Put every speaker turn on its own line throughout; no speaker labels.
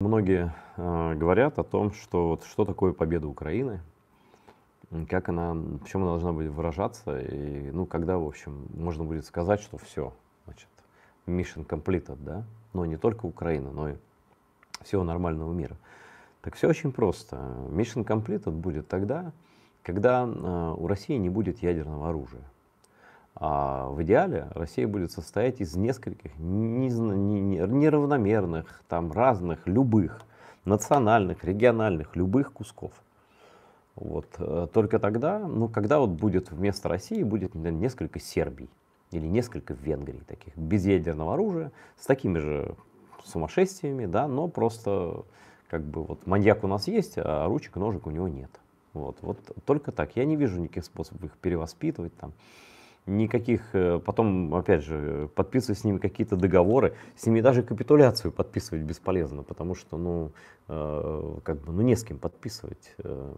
Многие э, говорят о том, что вот что такое победа Украины, как она, в чем она должна будет выражаться, и ну, когда, в общем, можно будет сказать, что все, значит, mission completed, да, но не только Украина, но и всего нормального мира. Так все очень просто. Mission completed будет тогда, когда э, у России не будет ядерного оружия. А в идеале Россия будет состоять из нескольких неравномерных, там разных, любых, национальных, региональных, любых кусков. Вот. Э, только тогда, ну, когда вот будет вместо России будет несколько Сербий или несколько Венгрий таких, без ядерного оружия, с такими же сумасшествиями, да, но просто как бы вот маньяк у нас есть, а ручек, ножек у него нет. Вот, вот только так. Я не вижу никаких способов их перевоспитывать там никаких, э, потом, опять же, подписывать с ними какие-то договоры, с ними даже капитуляцию подписывать бесполезно, потому что, ну, э, как бы, ну, не с кем подписывать, э,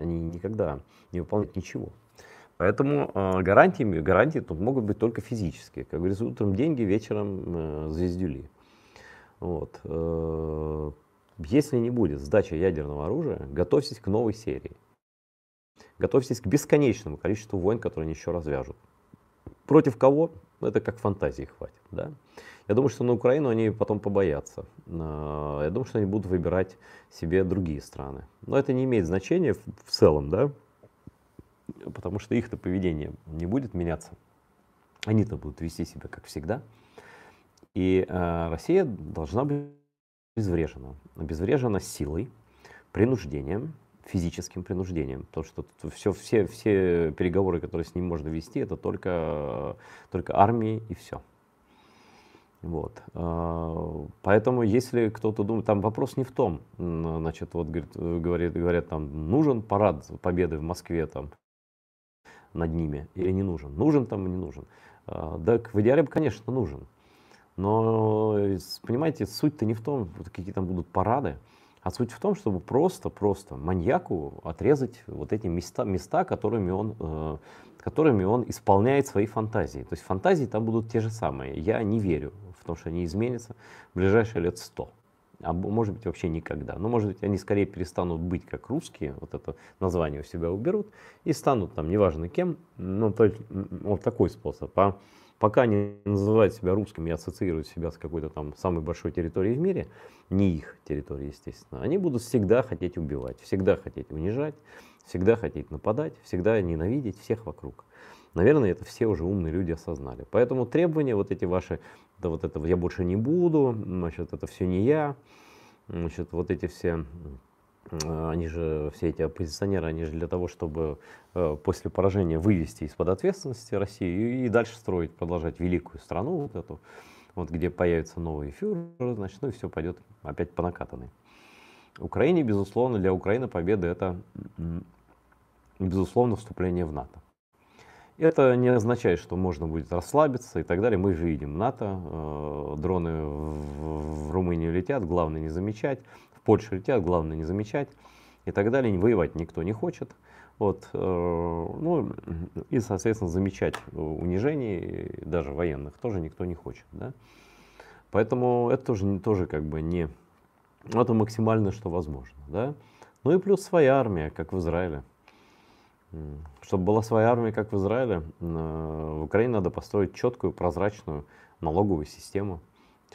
они никогда не выполняют ничего. Поэтому э, гарантиями, гарантии тут могут быть только физические, как говорится, утром деньги, вечером э, звездюли. Вот. Э, если не будет сдача ядерного оружия, готовьтесь к новой серии. Готовьтесь к бесконечному количеству войн, которые они еще развяжут. Против кого? Ну, это как фантазии хватит. Да? Я думаю, что на Украину они потом побоятся. А, я думаю, что они будут выбирать себе другие страны. Но это не имеет значения в целом, да? потому что их-то поведение не будет меняться. Они-то будут вести себя как всегда. И а, Россия должна быть обезврежена. Обезврежена силой, принуждением, физическим принуждением. то что все, все, все переговоры, которые с ним можно вести, это только, только армии и все. Вот. А, поэтому, если кто-то думает, там вопрос не в том, значит, вот говорит, говорят, говорят, там нужен парад победы в Москве там над ними или не нужен, нужен там и не нужен. А, так в идеале, конечно, нужен. Но, э, понимаете, суть-то не в том, какие там будут парады, а суть в том, чтобы просто-просто маньяку отрезать вот эти места, места которыми, он, э, которыми он исполняет свои фантазии. То есть фантазии там будут те же самые. Я не верю в том, что они изменятся в ближайшие лет сто а может быть вообще никогда. Но может быть они скорее перестанут быть как русские, вот это название у себя уберут и станут там неважно кем, но ну, вот такой способ. А пока не называют себя русским и ассоциируют себя с какой-то там самой большой территорией в мире, не их территория, естественно, они будут всегда хотеть убивать, всегда хотеть унижать, всегда хотеть нападать, всегда ненавидеть всех вокруг. Наверное, это все уже умные люди осознали. Поэтому требования вот эти ваши, да вот этого я больше не буду, значит, это все не я, значит, вот эти все а, они же, все эти оппозиционеры, они же для того, чтобы э, после поражения вывести из-под ответственности Россию и дальше строить, продолжать великую страну вот эту, вот где появится новый фюрер, значит, ну и все пойдет опять по накатанной. Украине, безусловно, для Украины победа это, безусловно, вступление в НАТО. Это не означает, что можно будет расслабиться и так далее. Мы же видим НАТО, э, дроны в, в Румынию летят, главное не замечать. Польша летят, главное не замечать и так далее. Воевать никто не хочет. Вот, э, ну, и, соответственно, замечать унижений, даже военных, тоже никто не хочет. Да? Поэтому это тоже, тоже как бы не... Это максимально, что возможно. Да? Ну и плюс своя армия, как в Израиле. Чтобы была своя армия, как в Израиле, э, в Украине надо построить четкую, прозрачную налоговую систему,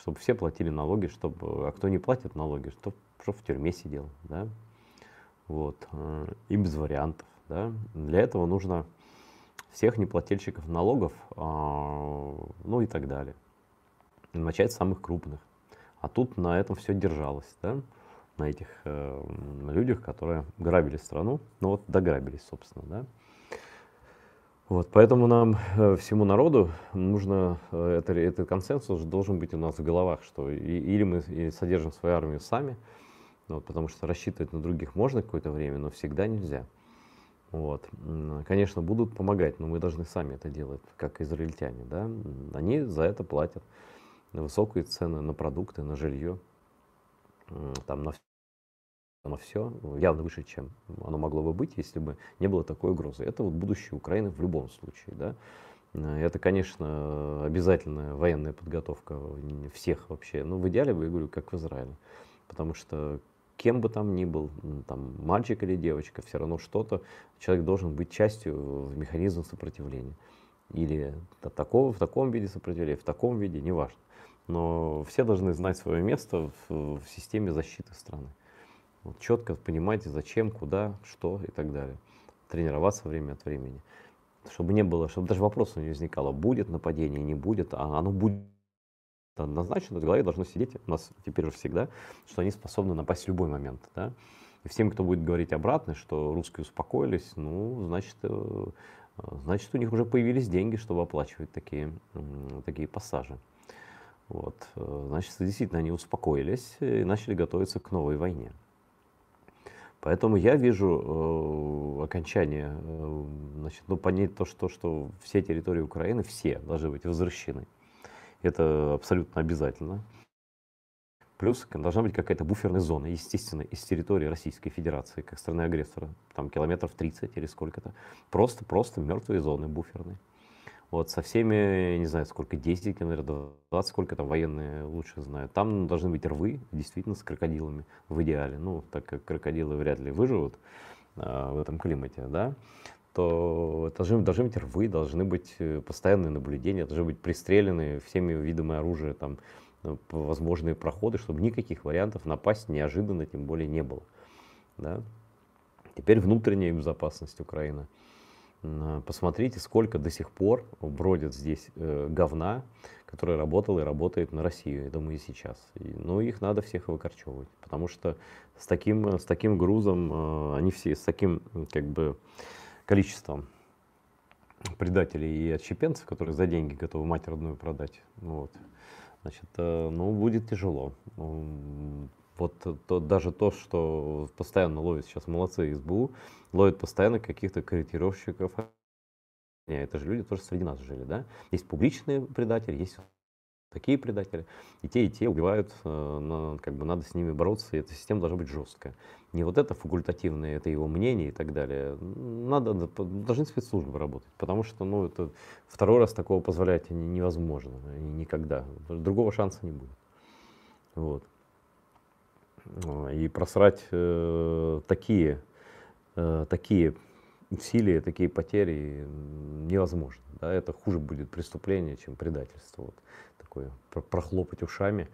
чтобы все платили налоги, чтобы, а кто не платит налоги, чтобы что в тюрьме сидел, да, вот, э, и без вариантов, да. Для этого нужно всех неплательщиков налогов, а, ну и так далее, начать с самых крупных. А тут на этом все держалось, да, на этих э, людях, которые грабили страну, ну вот дограбились, собственно, да. Вот, поэтому нам, э, всему народу, нужно, э, это, этот консенсус должен быть у нас в головах, что и, или мы содержим свою армию сами, вот, потому что рассчитывать на других можно какое-то время, но всегда нельзя. Вот. Конечно, будут помогать, но мы должны сами это делать, как израильтяне. Да? Они за это платят высокие цены на продукты, на жилье, там, на, на все, явно выше, чем оно могло бы быть, если бы не было такой угрозы. Это вот будущее Украины в любом случае. Да? Это, конечно, обязательная военная подготовка всех вообще. Ну, в идеале, я говорю, как в Израиле. Потому что кем бы там ни был, там, мальчик или девочка, все равно что-то, человек должен быть частью механизма сопротивления. Или такого, в таком виде сопротивления, в таком виде, неважно. Но все должны знать свое место в, в системе защиты страны. Вот четко понимайте, зачем, куда, что и так далее. Тренироваться время от времени. Чтобы не было, чтобы даже вопроса не возникало, будет нападение, не будет, а оно будет что однозначно в голове должно сидеть у нас теперь уже всегда, что они способны напасть в любой момент. Да? И всем, кто будет говорить обратно, что русские успокоились, ну, значит, э, значит, у них уже появились деньги, чтобы оплачивать такие, такие пассажи. Вот. Э, значит, действительно, они успокоились и начали готовиться к новой войне. Поэтому я вижу э, окончание, э, значит, ну, понять то, что, что все территории Украины, все должны быть возвращены. Это абсолютно обязательно. Плюс должна быть какая-то буферная зона, естественно, из территории Российской Федерации, как страны-агрессора, там километров 30 или сколько-то. Просто, просто мертвые зоны буферные. Вот со всеми, не знаю, сколько, 10, наверное, 20, сколько там военные лучше знают. Там должны быть рвы, действительно, с крокодилами в идеале. Ну, так как крокодилы вряд ли выживут э, в этом климате, да то должны, должны быть рвы, должны быть э, постоянные наблюдения, должны быть пристрелены всеми видами оружия там, э, возможные проходы, чтобы никаких вариантов напасть неожиданно тем более не было. Да? Теперь внутренняя безопасность Украины. Э, посмотрите, сколько до сих пор бродит здесь э, говна, который работал и работает на Россию, я думаю, и сейчас. И, ну, их надо всех выкорчевывать, потому что с таким, с таким грузом э, они все, с таким, как бы, количеством предателей и отщепенцев, которые за деньги готовы мать родную продать, ну вот, значит, э, ну, будет тяжело. Вот то, даже то, что постоянно ловит сейчас молодцы СБУ, ловит постоянно каких-то корректировщиков. Это же люди тоже среди нас жили, да? Есть публичные предатели, есть такие предатели. И те, и те убивают, э, но как бы надо с ними бороться, и эта система должна быть жесткая. Не вот это факультативное, это его мнение и так далее. Надо, должны спецслужбы работать, потому что ну, это второй раз такого позволять невозможно, никогда. Другого шанса не будет. Вот. Э, и просрать э, такие, э, такие усилия, такие потери невозможно. Да? Это хуже будет преступление, чем предательство. Вот такое прохлопать ушами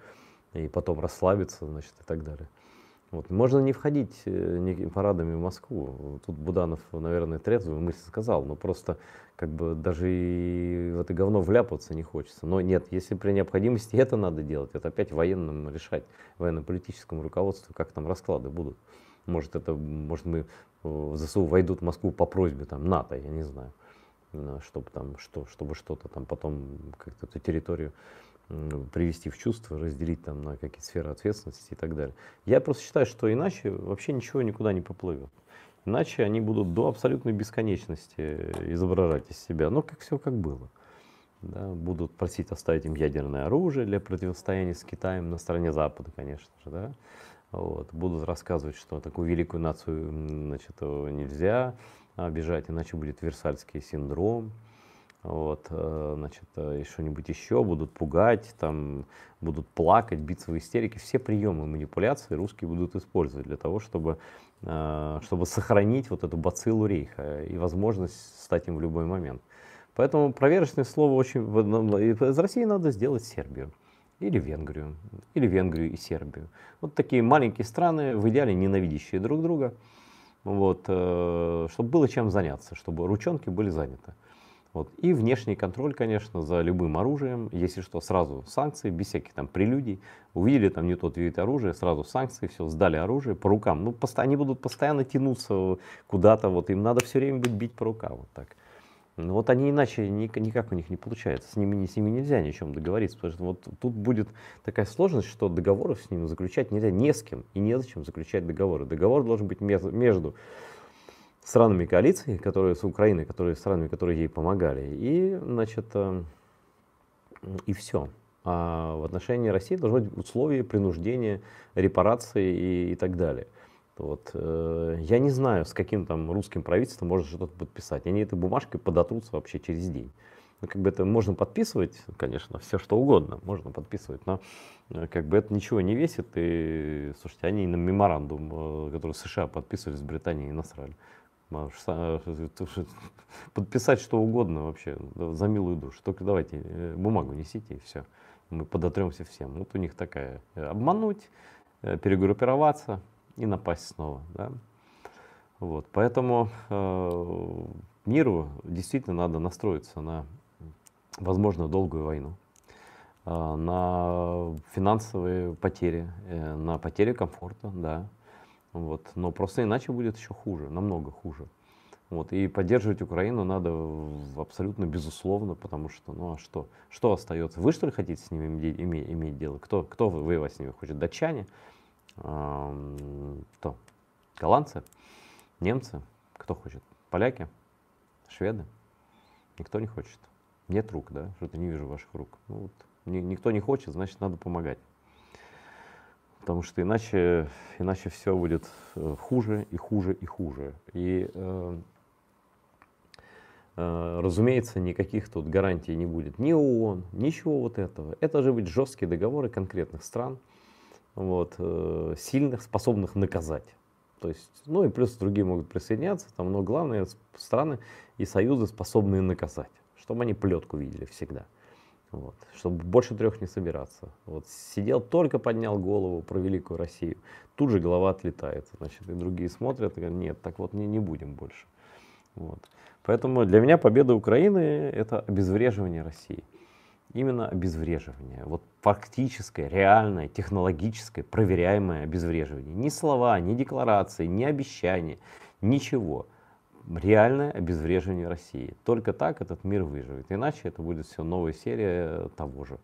и потом расслабиться, значит, и так далее. Вот. Можно не входить э, парадами в Москву. Тут Буданов, наверное, трезвую мысль сказал, но просто как бы даже и в это говно вляпаться не хочется. Но нет, если при необходимости это надо делать, это опять военным решать, военно-политическому руководству, как там расклады будут. Может, это, может мы в э, ЗСУ войдут в Москву по просьбе там, НАТО, я не знаю, э, чтобы, там, что, чтобы что-то там потом как-то эту территорию привести в чувство, разделить там на какие-то сферы ответственности и так далее. Я просто считаю, что иначе вообще ничего никуда не поплывет. Иначе они будут до абсолютной бесконечности э, изображать из себя, ну, как все как было. Да, будут просить оставить им ядерное оружие для противостояния с Китаем на стороне Запада, конечно же, да, вот. Будут рассказывать, что такую великую нацию значит, нельзя обижать, иначе будет Версальский синдром. Вот, э, значит, э, и что-нибудь еще, будут пугать, там, будут плакать, биться в истерике. Все приемы манипуляции русские будут использовать для того, чтобы, э, чтобы сохранить вот эту бациллу рейха и возможность стать им в любой момент. Поэтому проверочное слово очень... Из России надо сделать Сербию или Венгрию, или Венгрию и Сербию. Вот такие маленькие страны, в идеале ненавидящие друг друга, вот, э, чтобы было чем заняться, чтобы ручонки были заняты. Вот. И внешний контроль, конечно, за любым оружием, если что, сразу санкции, без всяких там прелюдий. Увидели там не тот вид оружия, сразу санкции, все, сдали оружие по рукам. Ну, они будут постоянно тянуться э, куда-то, вот им надо все время быть бить по рукам, вот так. Ну вот они иначе никак у них не получается. С ними, с ними нельзя ни о чем договориться. Потому что вот тут будет такая сложность, что договоров с ними заключать нельзя ни с кем и незачем заключать договоры. Договор должен быть между странами коалиции, которые с Украиной, которые странами, которые ей помогали, и, значит, э, и все. А в отношении России должно быть условия принуждения, репарации и, и так далее. Вот. Э, я не знаю, с каким там русским правительством можно что-то подписать. Они этой бумажкой подотрутся вообще через день. Ну, как бы это можно подписывать, конечно, все что угодно можно подписывать, но э, как бы это ничего не весит. И, слушайте, они на меморандум, э, который США подписывали с Британией, насрали. Подписать что угодно вообще за милую душу. Только давайте бумагу несите и все. Мы подотремся всем. Вот у них такая обмануть, перегруппироваться, и напасть снова. Да? Вот. Поэтому э, миру действительно надо настроиться на возможную долгую войну, э, на финансовые потери, э, на потери комфорта, да. Вот. Но просто иначе будет еще хуже, намного хуже. Вот. И поддерживать Украину надо абсолютно безусловно, потому что, ну а что? Что остается? Вы что ли хотите с ними иметь, иметь дело? Кто, кто воевать с ними хочет? Датчане? кто? Голландцы, немцы, кто хочет? Поляки, шведы? Никто не хочет. Нет рук, да? Что-то не вижу ваших рук. Ну, вот, никто не хочет, значит, надо помогать. Потому что иначе, иначе все будет э, хуже и хуже и хуже. И, э, э, разумеется, никаких тут гарантий не будет. Ни ООН, ничего вот этого. Это же быть жесткие договоры конкретных стран – вот, э, сильных, способных наказать. То есть, ну и плюс другие могут присоединяться, там, но главное страны и союзы способные наказать, чтобы они плетку видели всегда. Вот, чтобы больше трех не собираться. Вот, сидел, только поднял голову про Великую Россию. Тут же голова отлетает. Значит, и другие смотрят и говорят, нет, так вот не, не будем больше. Вот. Поэтому для меня победа Украины – это обезвреживание России именно обезвреживание. Вот фактическое, реальное, технологическое, проверяемое обезвреживание. Ни слова, ни декларации, ни обещания, ничего. Реальное обезвреживание России. Только так этот мир выживет. Иначе это будет все новая серия того же.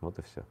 Вот и все.